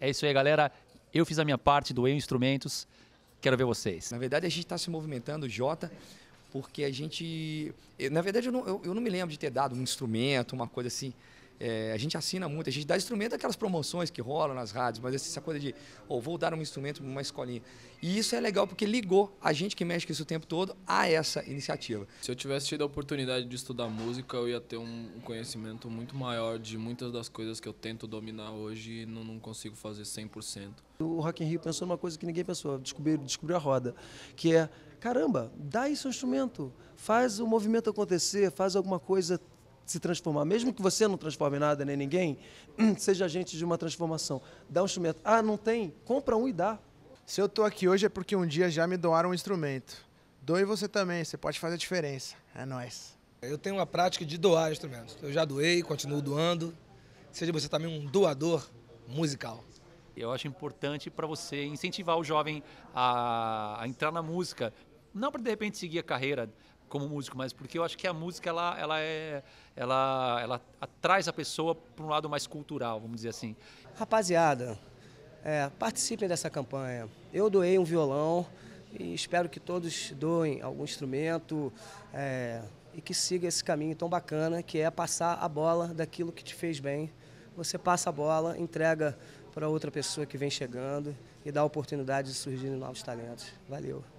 É isso aí, galera. Eu fiz a minha parte, doei instrumentos. Quero ver vocês. Na verdade, a gente está se movimentando, Jota, porque a gente. na verdade, eu não, eu, eu não me lembro de ter dado um instrumento, uma coisa assim. É, a gente assina muito, a gente dá instrumento aquelas promoções que rolam nas rádios, mas essa coisa de, oh, vou dar um instrumento para uma escolinha. E isso é legal porque ligou a gente que mexe com isso o tempo todo a essa iniciativa. Se eu tivesse tido a oportunidade de estudar música, eu ia ter um conhecimento muito maior de muitas das coisas que eu tento dominar hoje e não, não consigo fazer 100%. O Rock in Rio pensou numa coisa que ninguém pensou, descobriu, descobriu a roda, que é, caramba, dá isso ao instrumento, faz o movimento acontecer, faz alguma coisa se transformar. Mesmo que você não transforme nada nem ninguém, hum, seja agente de uma transformação. Dá um instrumento. Ah, não tem? Compra um e dá. Se eu estou aqui hoje é porque um dia já me doaram um instrumento. Doe você também, você pode fazer a diferença. É nós. Eu tenho uma prática de doar instrumentos. Eu já doei, continuo doando. Seja você também um doador musical. Eu acho importante para você incentivar o jovem a, a entrar na música, não para de repente seguir a carreira como músico, mas porque eu acho que a música ela, ela é ela ela traz a pessoa para um lado mais cultural, vamos dizer assim. Rapaziada, é, participem dessa campanha. Eu doei um violão e espero que todos doem algum instrumento é, e que siga esse caminho tão bacana que é passar a bola daquilo que te fez bem. Você passa a bola, entrega para outra pessoa que vem chegando e dá oportunidade de surgirem novos talentos. Valeu.